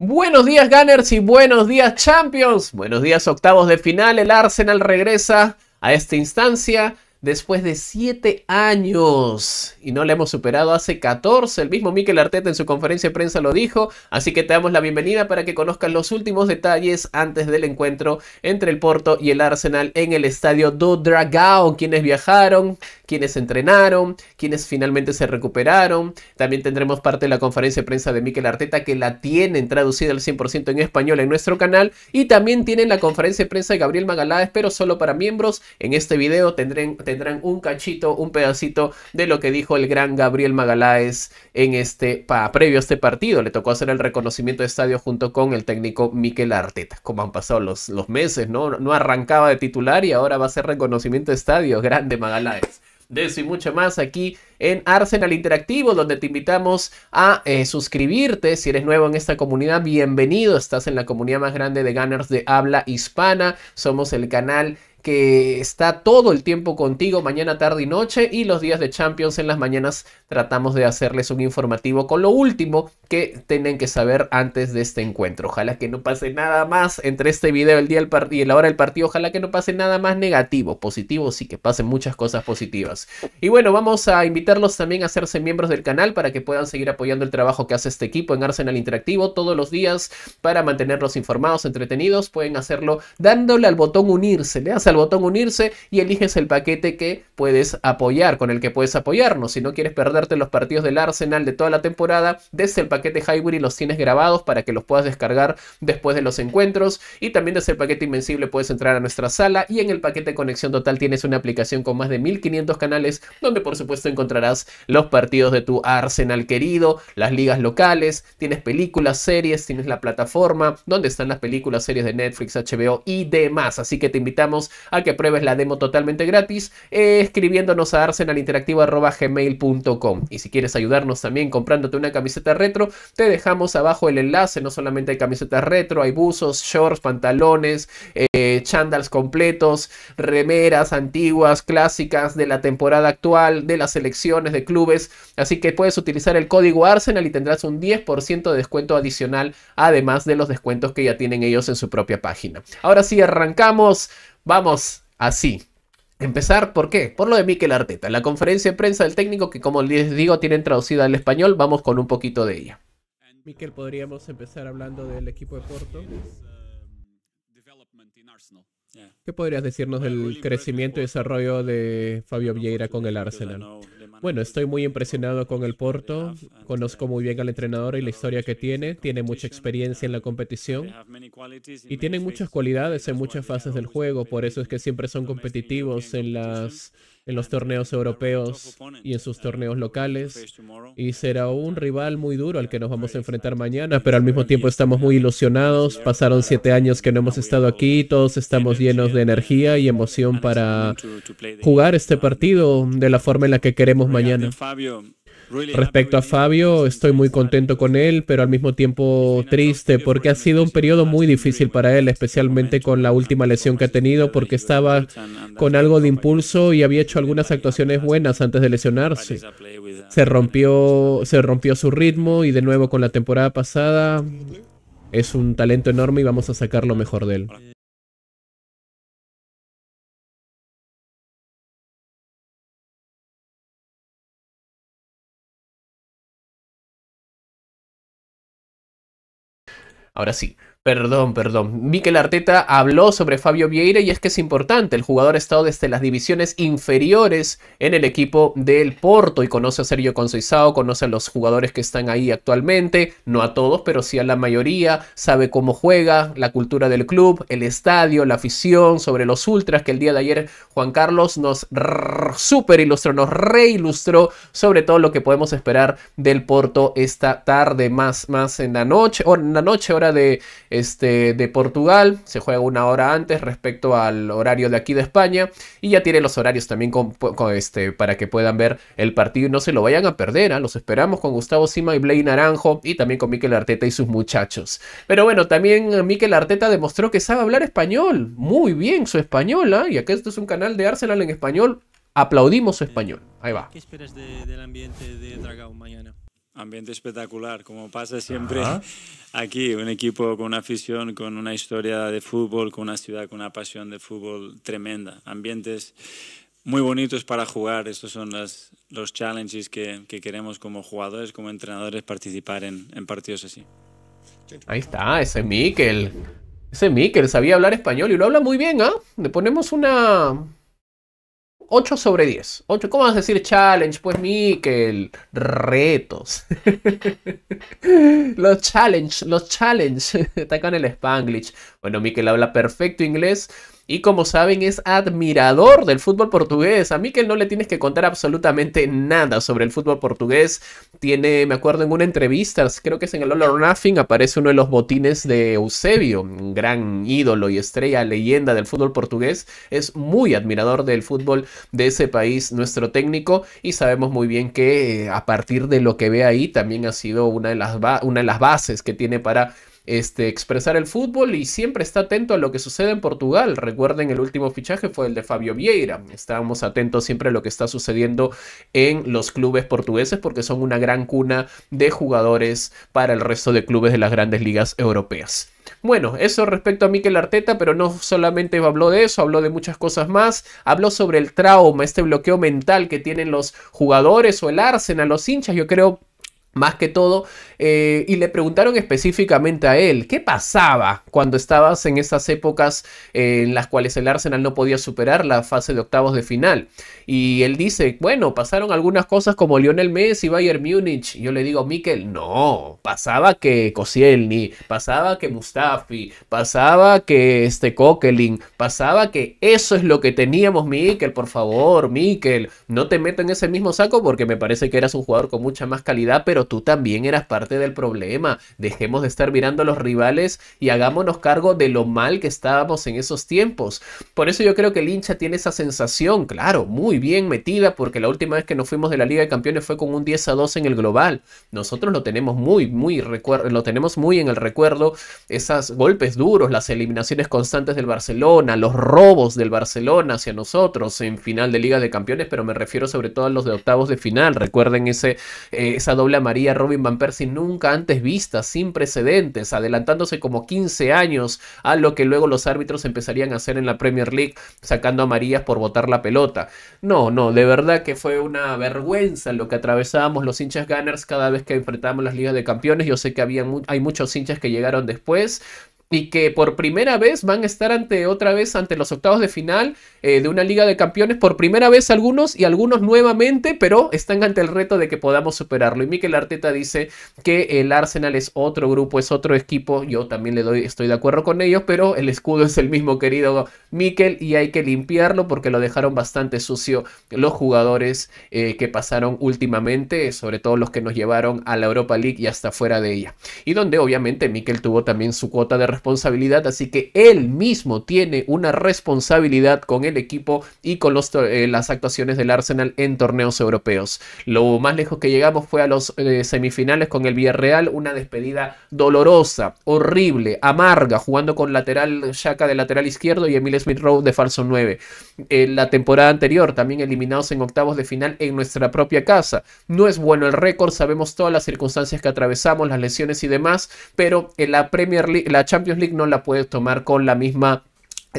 Buenos días Gunners y buenos días Champions. Buenos días octavos de final. El Arsenal regresa a esta instancia después de 7 años y no la hemos superado hace 14. El mismo Miquel Arteta en su conferencia de prensa lo dijo, así que te damos la bienvenida para que conozcan los últimos detalles antes del encuentro entre el Porto y el Arsenal en el estadio do Dragao, quienes viajaron, quienes entrenaron, quienes finalmente se recuperaron. También tendremos parte de la conferencia de prensa de Miquel Arteta que la tienen traducida al 100% en español en nuestro canal y también tienen la conferencia de prensa de Gabriel Magaláes, pero solo para miembros. En este video tendrán tendrán un cachito, un pedacito de lo que dijo el gran Gabriel Magaláes en este, previo a este partido. Le tocó hacer el reconocimiento de estadio junto con el técnico Miquel Arteta, como han pasado los, los meses, ¿no? No arrancaba de titular y ahora va a ser reconocimiento de estadio. Grande Magaláes de eso y mucho más aquí en Arsenal Interactivo, donde te invitamos a eh, suscribirte. Si eres nuevo en esta comunidad, bienvenido. Estás en la comunidad más grande de Gunners de habla hispana. Somos el canal que está todo el tiempo contigo, mañana, tarde y noche, y los días de Champions en las mañanas tratamos de hacerles un informativo con lo último que tienen que saber antes de este encuentro. Ojalá que no pase nada más entre este video, el día del y la hora del partido, ojalá que no pase nada más negativo, positivo sí que pasen muchas cosas positivas. Y bueno, vamos a invitarlos también a hacerse miembros del canal para que puedan seguir apoyando el trabajo que hace este equipo en Arsenal Interactivo todos los días para mantenerlos informados, entretenidos. Pueden hacerlo dándole al botón unirse, le das al botón unirse y eliges el paquete que puedes apoyar, con el que puedes apoyarnos. Si no quieres perderte los partidos del Arsenal de toda la temporada, desde el paquete Highbury los tienes grabados para que los puedas descargar después de los encuentros. Y también desde el paquete Invencible puedes entrar a nuestra sala y en el paquete Conexión Total tienes una aplicación con más de 1500 canales donde por supuesto encontrarás los partidos de tu Arsenal querido, las ligas locales, tienes películas, series, tienes la plataforma donde están las películas, series de Netflix, HBO y demás. Así que te invitamos a que pruebes la demo totalmente gratis eh, escribiéndonos a arsenalinteractivo.gmail.com. Y si quieres ayudarnos también comprándote una camiseta retro, te dejamos abajo el enlace. No solamente hay camisetas retro, hay buzos, shorts, pantalones, eh, chandals completos, remeras antiguas, clásicas de la temporada actual, de las selecciones de clubes. Así que puedes utilizar el código Arsenal y tendrás un 10% de descuento adicional, además de los descuentos que ya tienen ellos en su propia página. Ahora sí, arrancamos. Vamos así. Empezar, ¿por qué? Por lo de Miquel Arteta, la conferencia de prensa del técnico que como les digo tienen traducida al español, vamos con un poquito de ella. Mikel, podríamos empezar hablando del equipo de Porto. ¿Qué podrías decirnos del crecimiento y desarrollo de Fabio Vieira con el Arsenal? Bueno, estoy muy impresionado con el Porto, conozco muy bien al entrenador y la historia que tiene, tiene mucha experiencia en la competición y tiene muchas cualidades en muchas fases del juego, por eso es que siempre son competitivos en las en los torneos europeos y en sus eh, torneos locales. Y eh, será un rival muy duro al que nos vamos a enfrentar mañana, pero al mismo tiempo estamos muy ilusionados. Pasaron siete años que no hemos estado aquí, todos estamos llenos de energía y emoción para jugar este partido de la forma en la que queremos mañana. Respecto a Fabio, estoy muy contento con él, pero al mismo tiempo triste porque ha sido un periodo muy difícil para él, especialmente con la última lesión que ha tenido porque estaba con algo de impulso y había hecho algunas actuaciones buenas antes de lesionarse. Se rompió, se rompió su ritmo y de nuevo con la temporada pasada es un talento enorme y vamos a sacar lo mejor de él. Ahora sí, Perdón, perdón. Mikel Arteta habló sobre Fabio Vieira y es que es importante. El jugador ha estado desde las divisiones inferiores en el equipo del Porto y conoce a Sergio Conceizao, conoce a los jugadores que están ahí actualmente, no a todos, pero sí a la mayoría, sabe cómo juega, la cultura del club, el estadio, la afición, sobre los ultras que el día de ayer Juan Carlos nos super ilustró, nos reilustró sobre todo lo que podemos esperar del Porto esta tarde más más en la noche, o en la noche hora de este, de Portugal, se juega una hora antes respecto al horario de aquí de España y ya tiene los horarios también con, este, para que puedan ver el partido y no se lo vayan a perder, ¿ah? los esperamos con Gustavo Sima y Blaine Naranjo y también con Miquel Arteta y sus muchachos. Pero bueno, también Miquel Arteta demostró que sabe hablar español, muy bien su español, ¿ah? y acá esto es un canal de Arsenal en español, aplaudimos su español, ahí va. del ambiente mañana? Ambiente espectacular, como pasa siempre aquí, un equipo con una afición, con una historia de fútbol, con una ciudad con una pasión de fútbol tremenda. Ambientes muy bonitos para jugar. Estos son las, los challenges que, queremos como jugadores, como entrenadores, participar en, partidos así. Ahí está, ese Mikel. Ese Mikel sabía hablar español y lo habla muy bien, ¿ah? Le ponemos una, 8 sobre 10. ¿Cómo vas a decir challenge? Pues Mikel, retos. los challenge, los challenge. Está con el Spanglish. Bueno, Mikel habla perfecto inglés y como saben es admirador del fútbol portugués. A Mikel no le tienes que contar absolutamente nada sobre el fútbol portugués. Tiene, me acuerdo en una entrevista, creo que es en el All or Nothing, aparece uno de los botines de Eusebio, un gran ídolo y estrella, leyenda del fútbol portugués. Es muy admirador del fútbol de ese país, nuestro técnico, y sabemos muy bien que eh, a partir de lo que ve ahí también ha sido una de las, una de las bases que tiene para este, expresar el fútbol y siempre está atento a lo que sucede en Portugal. Recuerden, el último fichaje fue el de Fabio Vieira. Estábamos atentos siempre a lo que está sucediendo en los clubes portugueses porque son una gran cuna de jugadores para el resto de clubes de las grandes ligas europeas. Bueno, eso respecto a Mikel Arteta, pero no solamente habló de eso, habló de muchas cosas más. Habló sobre el trauma, este bloqueo mental que tienen los jugadores o el Arsenal, los hinchas. Yo creo más que todo, eh, y le preguntaron específicamente a él, ¿qué pasaba cuando estabas en esas épocas eh, en las cuales el Arsenal no podía superar la fase de octavos de final? Y él dice, bueno, pasaron algunas cosas como Lionel Messi, Bayern Múnich. Yo le digo, Mikel, no, pasaba que Koscielny, pasaba que Mustafi, pasaba que este Coquelin, pasaba que eso es lo que teníamos, Mikel, por favor, Mikel, no te metas en ese mismo saco porque me parece que eras un jugador con mucha más calidad, pero tú también eras parte del problema. Dejemos de estar mirando a los rivales y hagámonos cargo de lo mal que estábamos en esos tiempos. Por eso yo creo que el hincha tiene esa sensación, claro, muy bien metida, porque la última vez que nos fuimos de la Liga de Campeones fue con un 10 a 2 en el global. Nosotros lo tenemos muy, muy lo tenemos muy en el recuerdo, esos golpes duros, las eliminaciones constantes del Barcelona, los robos del Barcelona hacia nosotros en final de Liga de Campeones, pero me refiero sobre todo a los de octavos de final. Recuerden ese, eh, esa doble amarilla Robin Van Persie nunca antes vista, sin precedentes, adelantándose como 15 años a lo que luego los árbitros empezarían a hacer en la Premier League, sacando a Marías por botar la pelota. No, no, de verdad que fue una vergüenza lo que atravesábamos los hinchas Gunners cada vez que enfrentábamos las ligas de campeones. Yo sé que había, hay muchos hinchas que llegaron después, y que por primera vez van a estar ante otra vez ante los octavos de final eh, de una Liga de Campeones, por primera vez algunos y algunos nuevamente, pero están ante el reto de que podamos superarlo. Y Mikel Arteta dice que el Arsenal es otro grupo, es otro equipo. Yo también le doy, estoy de acuerdo con ellos, pero el escudo es el mismo, querido Mikel, y hay que limpiarlo porque lo dejaron bastante sucio los jugadores eh, que pasaron últimamente, sobre todo los que nos llevaron a la Europa League y hasta fuera de ella. Y donde obviamente Mikel tuvo también su cuota de responsabilidad, así que él mismo tiene una responsabilidad con el equipo y con eh, las actuaciones del Arsenal en torneos europeos. Lo más lejos que llegamos fue a los eh, semifinales con el Villarreal, una despedida dolorosa, horrible, amarga, jugando con lateral Shaka de lateral izquierdo y Emil Smith Rowe de falso 9. Eh, la temporada anterior, también eliminados en octavos de final en nuestra propia casa. No es bueno el récord, sabemos todas las circunstancias que atravesamos, las lesiones y demás, pero en la Premier League, la Champions Champions no la puedes tomar con la misma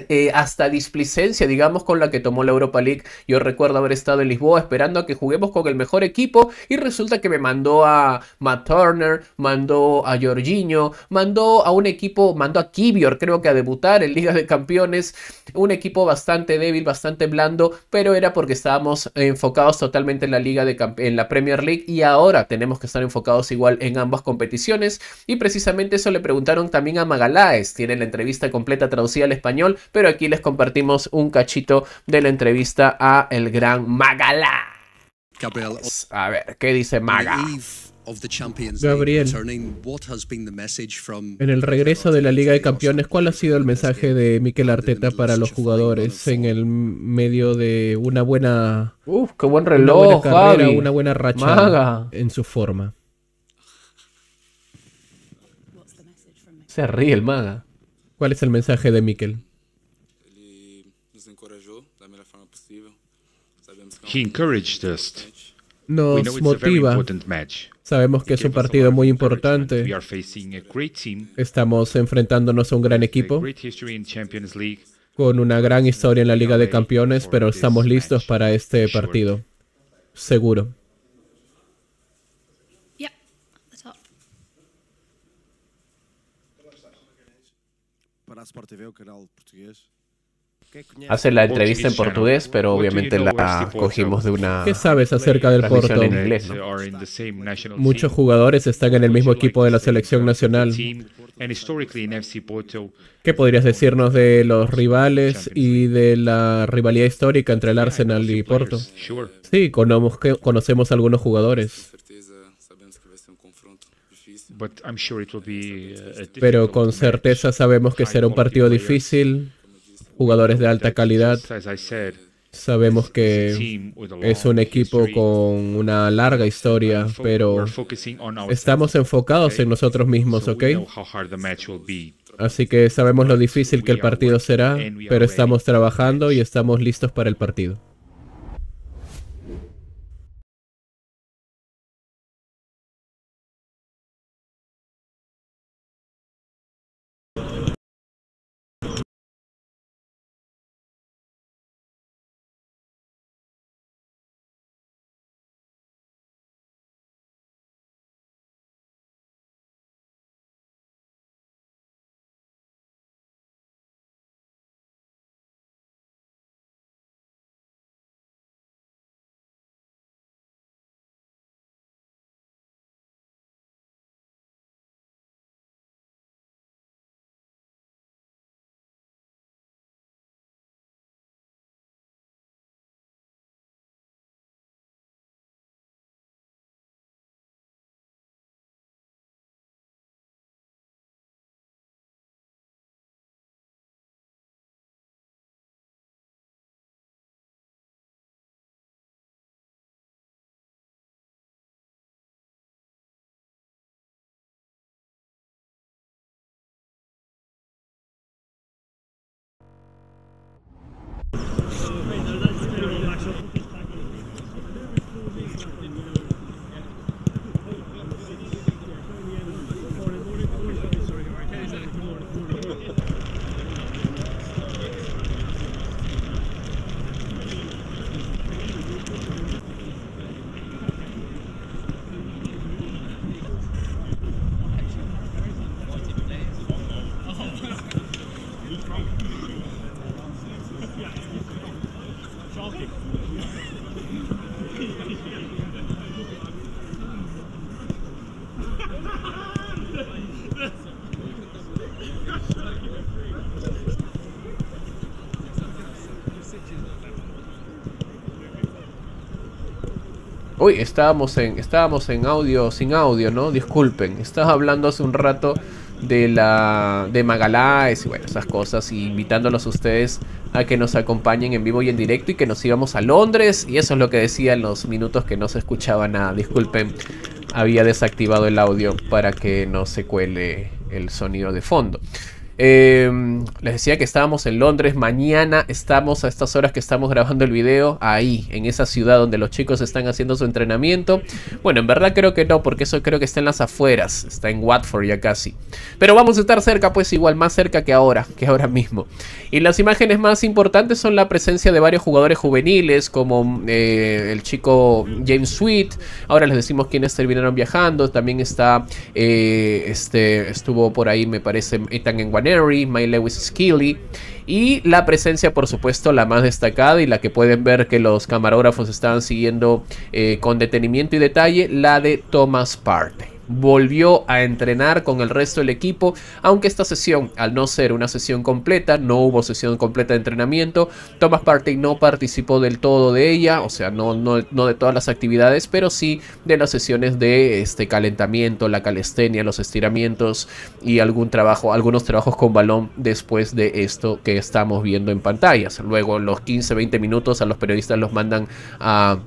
eh, hasta displicencia, digamos, con la que tomó la Europa League. Yo recuerdo haber estado en Lisboa esperando a que juguemos con el mejor equipo y resulta que me mandó a Matt Turner, mandó a Jorginho, mandó a un equipo, mandó a Kibior, creo que a debutar en Liga de Campeones, un equipo bastante débil, bastante blando, pero era porque estábamos enfocados totalmente en la Liga de en la Premier League y ahora tenemos que estar enfocados igual en ambas competiciones y precisamente eso le preguntaron también a Magaláes, tiene la entrevista completa traducida al español pero aquí les compartimos un cachito de la entrevista a el gran Magala A ver, ¿qué dice Maga? Gabriel, en el regreso de la Liga de Campeones, ¿cuál ha sido el mensaje de Mikel Arteta para los jugadores en el medio de una buena, Uf, qué buen reloj, una buena carrera, buena racha en su forma? Se ríe el Maga. ¿Cuál es el mensaje de Mikel? Nos motiva. Sabemos que es un partido muy importante. Estamos enfrentándonos a un gran equipo con una gran historia en la Liga de Campeones, pero estamos listos para este partido. Seguro. para Sport TV, canal português hace la entrevista en portugués, pero obviamente la cogimos de una. ¿Qué sabes acerca del Porto? En inglés, Muchos jugadores están en el mismo equipo de la selección nacional. ¿Qué podrías decirnos de los rivales y de la rivalidad histórica entre el Arsenal y Porto? Sí, conocemos a algunos jugadores. Pero con certeza sabemos que uh, será un partido difícil jugadores de alta calidad. Sabemos que es un equipo con una larga historia, pero estamos enfocados en nosotros mismos, ¿ok? Así que sabemos lo difícil que el partido será, pero estamos trabajando y estamos listos para el partido. Uy, estábamos en, estábamos en audio, sin audio, ¿no? Disculpen, estaba hablando hace un rato de la de Magaláes y bueno, esas cosas y invitándolos a ustedes a que nos acompañen en vivo y en directo y que nos íbamos a Londres y eso es lo que decía en los minutos que no se escuchaba nada. Disculpen, había desactivado el audio para que no se cuele el sonido de fondo. Em, les decía que estábamos en Londres. Mañana estamos a estas horas que estamos grabando el video ahí, en esa ciudad donde los chicos están haciendo su entrenamiento. Bueno, en verdad creo que no, porque eso creo que está en las afueras. Está en Watford ya casi. Pero vamos a estar cerca, pues igual, más cerca que ahora, que ahora mismo. Y las imágenes más importantes son la presencia de varios jugadores juveniles, como eh, el chico James Sweet. Ahora les decimos quiénes terminaron viajando. También está, eh, este, estuvo por ahí, me parece, Ethan en Guanajuato. Mary, My Lewis Skilly. Y la presencia, por supuesto, la más destacada y la que pueden ver que los camarógrafos están siguiendo eh, con detenimiento y detalle, la de Thomas Partey volvió a entrenar con el resto del equipo, aunque esta sesión, al no ser una sesión completa, no hubo sesión completa de entrenamiento, Thomas Partey no participó del todo de ella, o sea, no, no, de todas las actividades, pero sí de las sesiones de este calentamiento, la calistenia, los estiramientos y algún trabajo, algunos trabajos con balón después de esto que estamos viendo en pantallas. Luego los 15-20 minutos a los periodistas los mandan a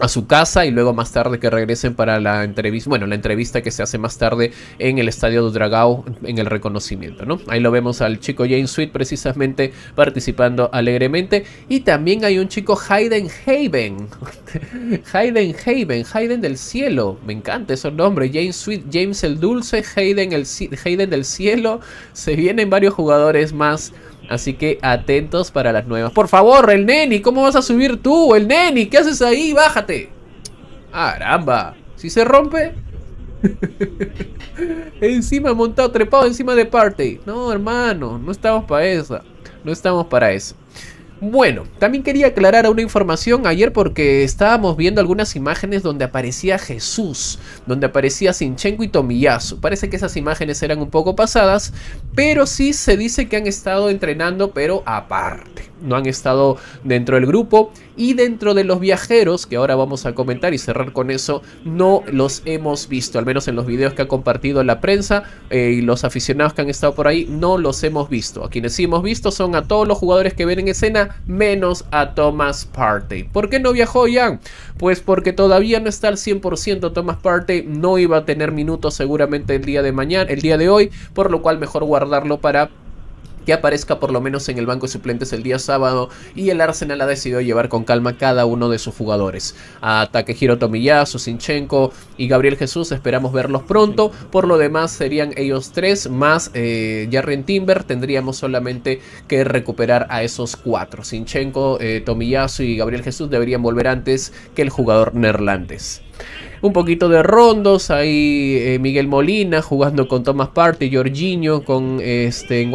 a su casa y luego más tarde que regresen para la entrevista, bueno, la entrevista que se hace más tarde en el estadio de Dragao en el reconocimiento, ¿no? Ahí lo vemos al chico James Sweet precisamente participando alegremente y también hay un chico Hayden Haven, Hayden Haven, Hayden del cielo, me encanta esos nombres, James Sweet, James el dulce, Hayden el Hayden del cielo, se vienen varios jugadores más Así que atentos para las nuevas. Por favor, el neni, ¿cómo vas a subir tú? El neni, ¿qué haces ahí? Bájate. Ah, caramba. Si se rompe... encima montado, trepado encima de Party. No, hermano, no estamos para eso. No estamos para eso. Bueno, también quería aclarar una información ayer porque estábamos viendo algunas imágenes donde aparecía Jesús, donde aparecía Sinchenko y Tomiyasu. Parece que esas imágenes eran un poco pasadas, pero sí se dice que han estado entrenando, pero a par no han estado dentro del grupo. Y dentro de los viajeros, que ahora vamos a comentar y cerrar con eso, no los hemos visto, al menos en los videos que ha compartido la prensa eh, y los aficionados que han estado por ahí, no los hemos visto. A quienes sí hemos visto son a todos los jugadores que ven en escena, menos a Thomas Partey. ¿Por qué no viajó Jan? Pues porque todavía no está al 100% Thomas Partey, no iba a tener minutos seguramente el día de mañana, el día de hoy, por lo cual mejor guardarlo para que aparezca por lo menos en el banco de suplentes el día sábado y el Arsenal ha decidido llevar con calma cada uno de sus jugadores. A Takehiro Tomiyasu, Sinchenko y Gabriel Jesús esperamos verlos pronto. Por lo demás serían ellos tres más eh, Jarren Timber. Tendríamos solamente que recuperar a esos cuatro. Sinchenko, eh, y Gabriel Jesús deberían volver antes que el jugador neerlandés. Un poquito de rondos, ahí eh, Miguel Molina jugando con Thomas Partey, Jorginho con este,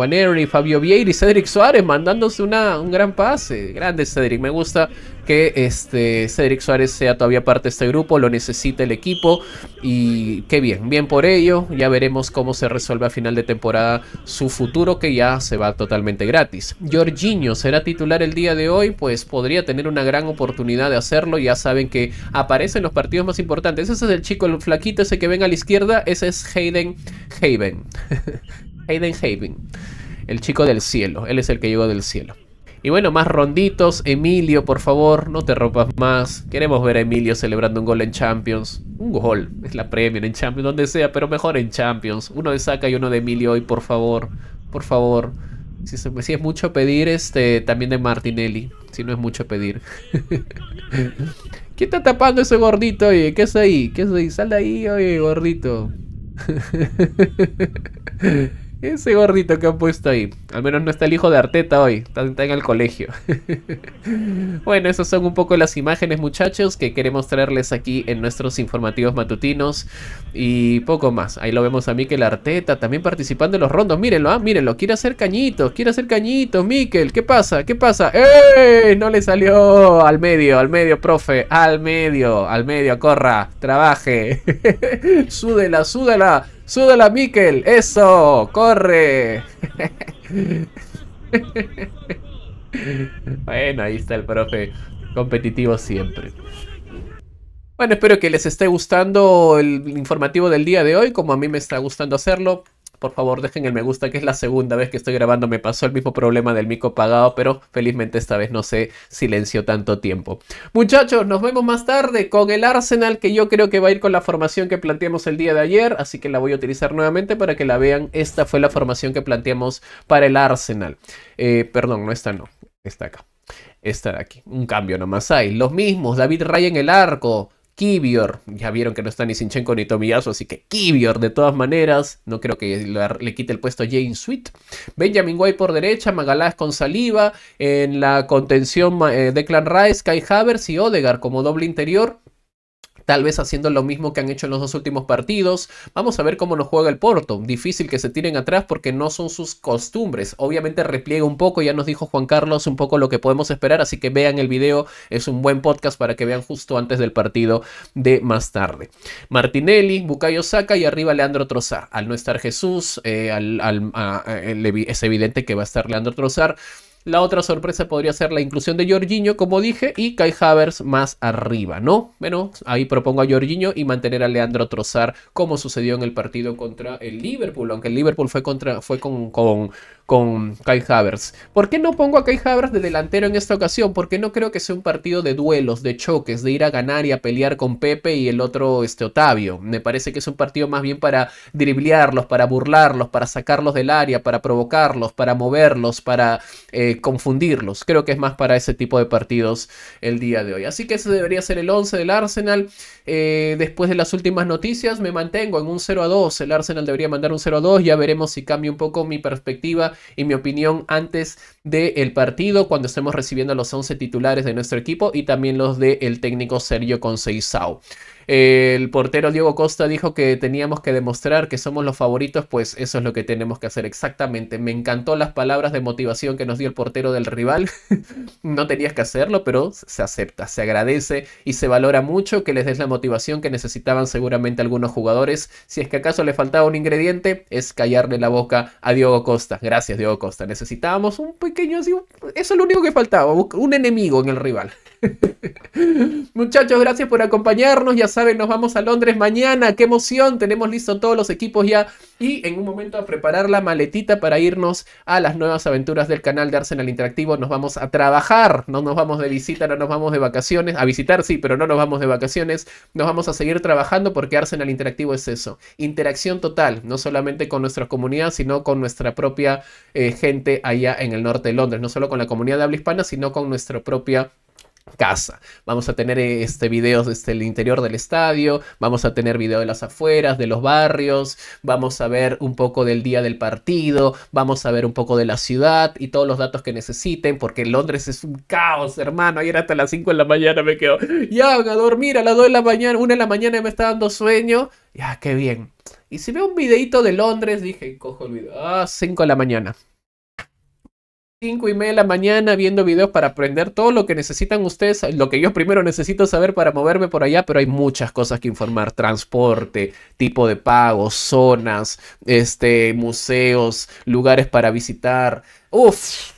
Fabio Vieira y Cedric Suárez mandándose una, un gran pase. Grande Cedric, me gusta que este Cedric Suárez sea todavía parte de este grupo, lo necesita el equipo y qué bien, bien por ello, ya veremos cómo se resuelve a final de temporada su futuro que ya se va totalmente gratis. Jorginho será titular el día de hoy, pues podría tener una gran oportunidad de hacerlo, ya saben que aparece en los partidos más importantes, ese es el chico, el flaquito, ese que ven a la izquierda, ese es Hayden Haven, Hayden Haven, el chico del cielo, él es el que llegó del cielo. Y bueno, más ronditos. Emilio, por favor, no te rompas más. Queremos ver a Emilio celebrando un gol en Champions. Un gol. Es la Premier en Champions, donde sea, pero mejor en Champions. Uno de Saca y uno de Emilio hoy, por favor. Por favor. Si, es mucho pedir, este, también de Martinelli. Si no es mucho pedir. ¿Quién está tapando ese gordito, oye? ¿Qué es ahí? ¿Qué es ahí? Sal de ahí, oye, gordito. Ese gordito que han puesto ahí. Al menos no está el hijo de Arteta hoy. Está, en el colegio. bueno, esas son un poco las imágenes, muchachos, que queremos traerles aquí en nuestros informativos matutinos. Y poco más. Ahí lo vemos a Miquel Arteta también participando en los rondos. Mírenlo, ah, mírenlo. Quiere hacer cañitos, quiere hacer cañito, Mikel. ¿Qué pasa? ¿Qué pasa? ¡Eh! No le salió al medio, al medio, profe. Al medio, al medio, corra, trabaje. súdela, súdela. ¡Súdala, Miquel! ¡Eso! ¡Corre! bueno, ahí está el profe. Competitivo siempre. Bueno, espero que les esté gustando el informativo del día de hoy, como a mí me está gustando hacerlo por favor dejen el me gusta, que es la segunda vez que estoy grabando. Me pasó el mismo problema del mico pagado, pero felizmente esta vez no se silenció tanto tiempo. Muchachos, nos vemos más tarde con el Arsenal, que yo creo que va a ir con la formación que planteamos el día de ayer, así que la voy a utilizar nuevamente para que la vean. Esta fue la formación que planteamos para el Arsenal. Eh, perdón, no esta no, está acá. Esta de aquí. Un cambio nomás hay. Los mismos, David Ray en el arco. Kibior, Ya vieron que no está ni Sinchenko ni Tomiyasu, así que Kibior de todas maneras. No creo que le, quite el puesto a Jane Sweet. Benjamin White por derecha, Magalás con Saliva. En la contención de eh, Declan Rice, Kai Havers y Odegar como doble interior tal vez haciendo lo mismo que han hecho en los dos últimos partidos. Vamos a ver cómo nos juega el Porto. Difícil que se tiren atrás porque no son sus costumbres. Obviamente repliega un poco, ya nos dijo Juan Carlos un poco lo que podemos esperar, así que vean el video, es un buen podcast para que vean justo antes del partido de más tarde. Martinelli, Bucayo Saca y arriba Leandro Trozar. Al no estar Jesús, eh, eh, es evidente que va a estar Leandro Trozar. La otra sorpresa podría ser la inclusión de Jorginho, como dije, y Kai Havers más arriba, ¿no? Bueno, ahí propongo a Jorginho y mantener a Leandro Trozar, como sucedió en el partido contra el Liverpool, aunque el Liverpool fue, contra, fue con, con con Kai Havers. ¿Por qué no pongo a Kai Havers de delantero en esta ocasión? Porque no creo que sea un partido de duelos, de choques, de ir a ganar y a pelear con Pepe y el otro este, Otavio. Me parece que es un partido más bien para driblearlos, para burlarlos, para sacarlos del área, para provocarlos, para moverlos, para eh, confundirlos. Creo que es más para ese tipo de partidos el día de hoy. Así que ese debería ser el 11 del Arsenal. Eh, después de las últimas noticias me mantengo en un 0 a 2. El Arsenal debería mandar un 0 a 2. Ya veremos si cambia un poco mi perspectiva y mi opinión, antes del partido, cuando estemos recibiendo a los 11 titulares de nuestro equipo y también los del técnico Sergio Conceizao el portero Diego Costa dijo que teníamos que demostrar que somos los favoritos, pues eso es lo que tenemos que hacer exactamente. Me encantó las palabras de motivación que nos dio el portero del rival. no tenías que hacerlo, pero se acepta, se agradece y se valora mucho que les des la motivación que necesitaban seguramente algunos jugadores. Si es que acaso le faltaba un ingrediente, es callarle la boca a Diego Costa. Gracias, Diego Costa. Necesitábamos un pequeño, eso es lo único que faltaba, un enemigo en el rival. Muchachos, gracias por acompañarnos. Ya saben, nos vamos a Londres mañana. ¡Qué emoción! Tenemos listos todos los equipos ya. Y en un momento a preparar la maletita para irnos a las nuevas aventuras del canal de Arsenal Interactivo. Nos vamos a trabajar. No nos vamos de visita, no nos vamos de vacaciones. A visitar sí, pero no nos vamos de vacaciones. Nos vamos a seguir trabajando porque Arsenal Interactivo es eso. Interacción total, no solamente con nuestra comunidad, sino con nuestra propia eh, gente allá en el norte de Londres. No solo con la comunidad de habla hispana, sino con nuestra propia casa. Vamos a tener eh, este, videos desde el interior del estadio, vamos a tener video de las afueras, de los barrios, vamos a ver un poco del día del partido, vamos a ver un poco de la ciudad y todos los datos que necesiten, porque Londres es un caos, hermano. Ayer hasta las 5 de la mañana me quedo, ya, a dormir a las 2 de la mañana, una de la mañana me está dando sueño. Ya, qué bien. Y si veo un videito de Londres, dije, cojo el video. a ah, 5 de la mañana. 5 y media de la mañana viendo videos para aprender todo lo que necesitan ustedes, lo que yo primero necesito saber para moverme por allá, pero hay muchas cosas que informar, transporte, tipo de pago, zonas, este, museos, lugares para visitar. Uf,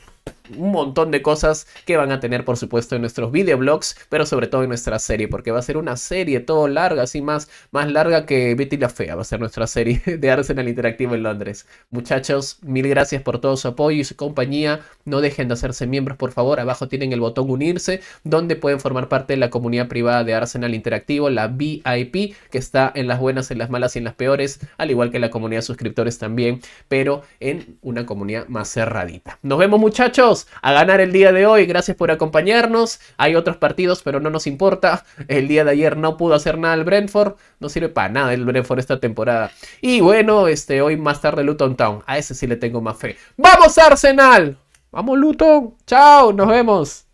un montón de cosas que van a tener por supuesto en nuestros videoblogs, pero sobre todo en nuestra serie, porque va a ser una serie todo larga, así más, más larga que Betty la Fea, va a ser nuestra serie de Arsenal Interactivo en Londres. Muchachos, mil gracias por todo su apoyo y su compañía, no dejen de hacerse miembros por favor, abajo tienen el botón unirse, donde pueden formar parte de la comunidad privada de Arsenal Interactivo, la VIP, que está en las buenas, en las malas y en las peores, al igual que la comunidad de suscriptores también, pero en una comunidad más cerradita. Nos vemos muchachos a ganar el día de hoy. Gracias por acompañarnos. Hay otros partidos, pero no nos importa. El día de ayer no pudo hacer nada el Brentford. No sirve para nada el Brentford esta temporada. Y bueno, este, hoy más tarde Luton Town. A ese sí le tengo más fe. ¡Vamos, Arsenal! ¡Vamos, Luton! ¡Chao! ¡Nos vemos!